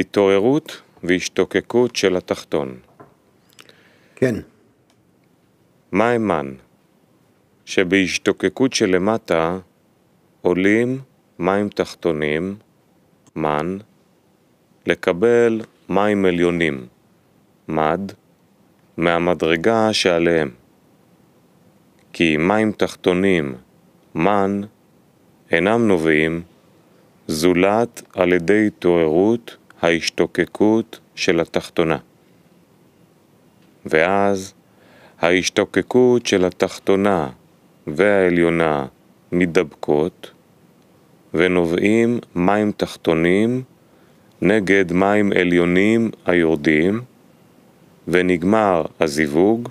התעוררות והשתוקקות של התחתון. כן. מה אמן? שבהשתוקקות שלמטה עולים מים תחתונים, מן, לקבל מים עליונים, מד, מהמדרגה שעליהם. כי מים תחתונים, מן, אינם נובעים זולת על ידי התעוררות ההשתוקקות של התחתונה. ואז ההשתוקקות של התחתונה והעליונה מידבקות ונובעים מים תחתונים נגד מים עליונים היורדים ונגמר הזיווג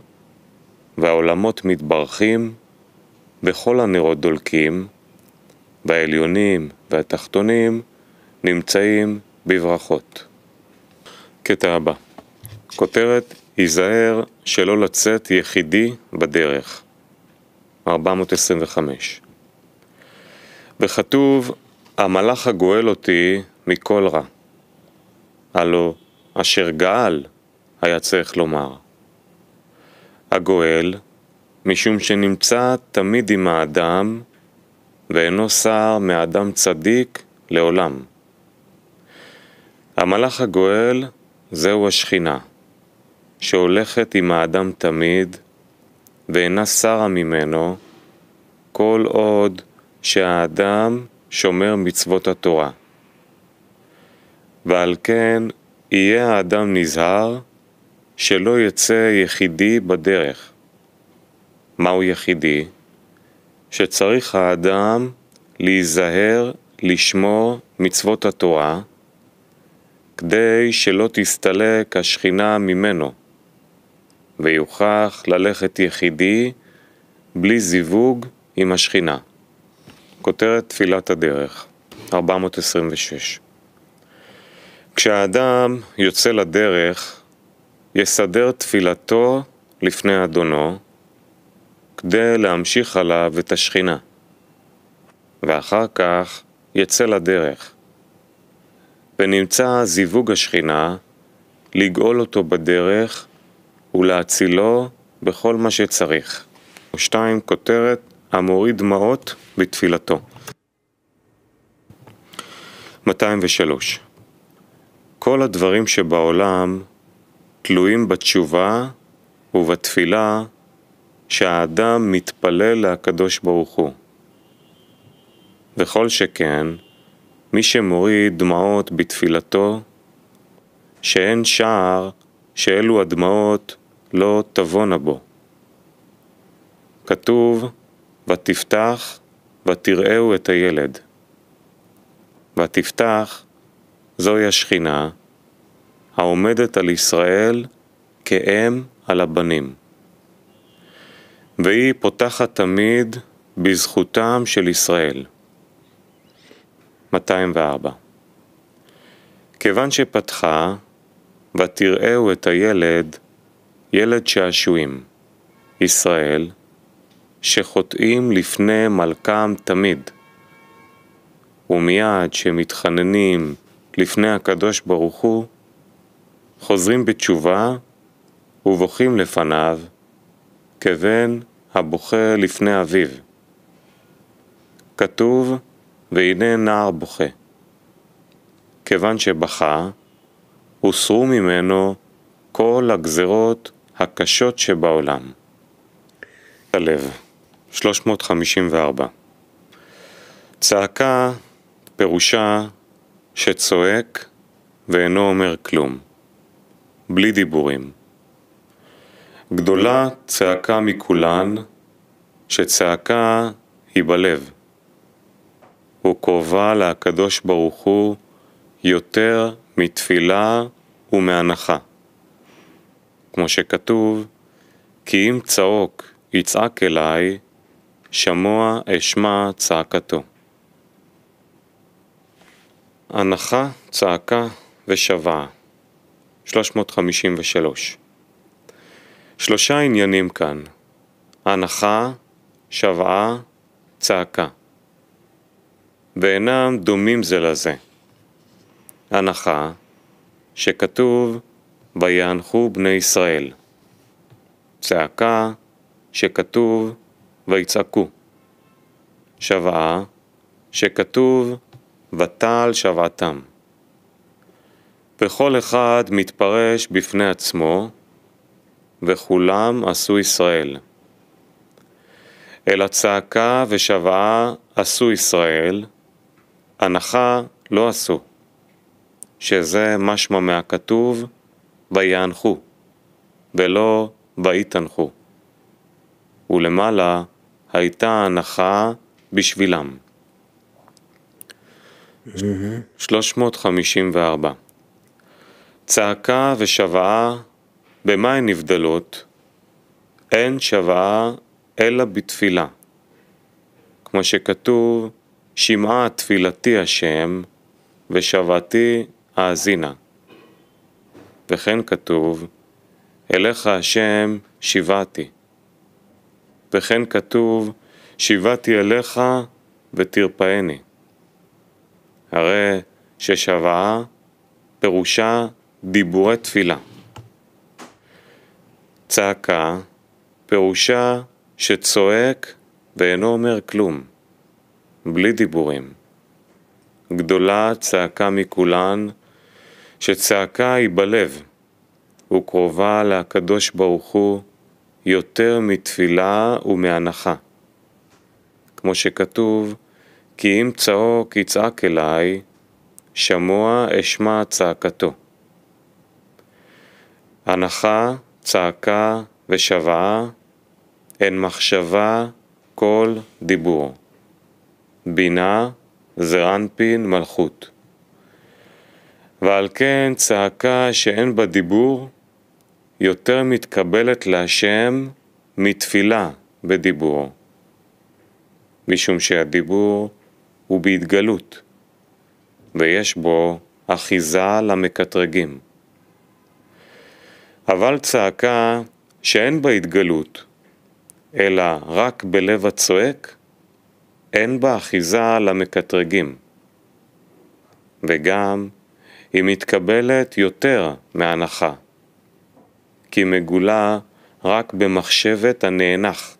והעולמות מתברכים וכל הנרות דולקים והעליונים והתחתונים נמצאים בברכות. קטע הבא. כותרת, היזהר שלא לצאת יחידי בדרך. 425. וכתוב, המלאך הגואל אותי מכל רע. הלא, אשר גאל, היה צריך לומר. הגואל, משום שנמצא תמיד עם האדם, ואינו סער מאדם צדיק לעולם. המלאך הגואל זהו השכינה, שהולכת עם האדם תמיד, ואינה סרה ממנו, כל עוד שהאדם שומר מצוות התורה. ועל כן יהיה האדם נזהר שלא יצא יחידי בדרך. מהו יחידי? שצריך האדם להיזהר לשמור מצוות התורה, כדי שלא תסתלק השכינה ממנו, ויוכח ללכת יחידי, בלי זיווג עם השכינה. כותרת תפילת הדרך, 426. כשהאדם יוצא לדרך, יסדר תפילתו לפני אדונו, כדי להמשיך עליו את השכינה, ואחר כך יצא לדרך. ונמצא זיווג השכינה, לגאול אותו בדרך ולהצילו בכל מה שצריך. ושתיים, כותרת המוריד דמעות בתפילתו. 203. כל הדברים שבעולם תלויים בתשובה ובתפילה שהאדם מתפלל להקדוש ברוך הוא. וכל שכן, מי שמוריד דמעות בתפילתו, שאין שער שאלו הדמעות לא תבונה בו. כתוב, ותפתח ותראהו את הילד. ותפתח, זוהי השכינה, העומדת על ישראל כאם על הבנים. והיא פותחת תמיד בזכותם של ישראל. 204. כיוון שפתחה, ותראהו את הילד, ילד שעשועים, ישראל, שחוטאים לפני מלכם תמיד. ומיד שמתחננים לפני הקדוש ברוך הוא, חוזרים בתשובה ובוכים לפניו, כבן הבוכה לפני אביו. כתוב, והנה נער בוכה. כיוון שבכה, הוסרו ממנו כל הגזרות הקשות שבעולם. הלב, 354. צעקה פירושה שצועק ואינו אומר כלום, בלי דיבורים. גדולה צעקה מכולן, שצעקה היא בלב. הוא קרובה להקדוש ברוך הוא יותר מתפילה ומהנחה. כמו שכתוב, כי אם צעוק יצעק אליי, שמוע אשמע צעקתו. הנחה, צעקה ושבעה. 353. שלושה עניינים כאן, הנחה, שבעה, צעקה. ואינם דומים זה לזה. הנחה שכתוב ויאנחו בני ישראל. צעקה שכתוב ויצעקו. שוועה שכתוב ותעל שוועתם. וכל אחד מתפרש בפני עצמו, וכולם עשו ישראל. אלא צעקה ושוועה עשו ישראל, הנחה לא עשו, שזה משמע מהכתוב ויענחו, ולא ויתנחו. ולמעלה הייתה הנחה בשבילם. 354. צעקה ושוועה, במה הן נבדלות? אין שוועה אלא בתפילה. כמו שכתוב, שמעה תפילתי השם, ושבתי האזינה. וכן כתוב, אליך השם שיבעתי. וכן כתוב, שיבעתי אליך ותרפאני. הרי ששבעה פירושה דיבורי תפילה. צעקה פירושה שצועק ואינו אומר כלום. בלי דיבורים. גדולה צעקה מכולן, שצעקה היא בלב, וקרובה לקדוש ברוך הוא יותר מתפילה ומהנחה. כמו שכתוב, כי אם צעוק יצעק אליי, שמוע אשמע צעקתו. הנחה, צעקה ושוועה, הן מחשבה כל דיבור. בינה, זרנפין, מלכות. ועל כן צעקה שאין בה דיבור, יותר מתקבלת להשם מתפילה בדיבור, משום שהדיבור הוא בהתגלות, ויש בו אחיזה למקטרגים. אבל צעקה שאין בה התגלות, אלא רק בלב הצועק, אין בה אחיזה למקטרגים. וגם, היא מתקבלת יותר מהנחה, כי מגולה רק במחשבת הנאנח,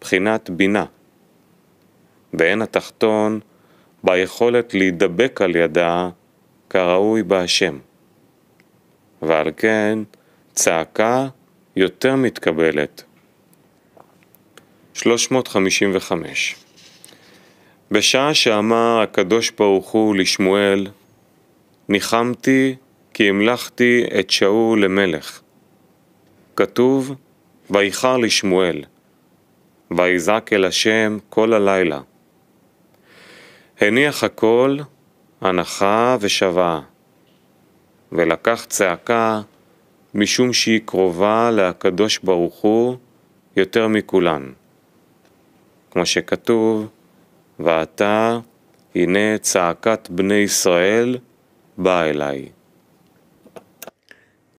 בחינת בינה, ואין התחתון ביכולת להידבק על ידה כראוי בהשם. ועל כן צעקה יותר מתקבלת. 355 בשעה שאמר הקדוש ברוך הוא לשמואל, ניחמתי כי המלכתי את שאול למלך. כתוב, ואיחר לשמואל, ויזעק אל השם כל הלילה. הניח הכל, הנחה ושבעה, ולקח צעקה, משום שהיא קרובה להקדוש ברוך הוא יותר מכולן. כמו שכתוב, ועתה הנה צעקת בני ישראל באה אליי.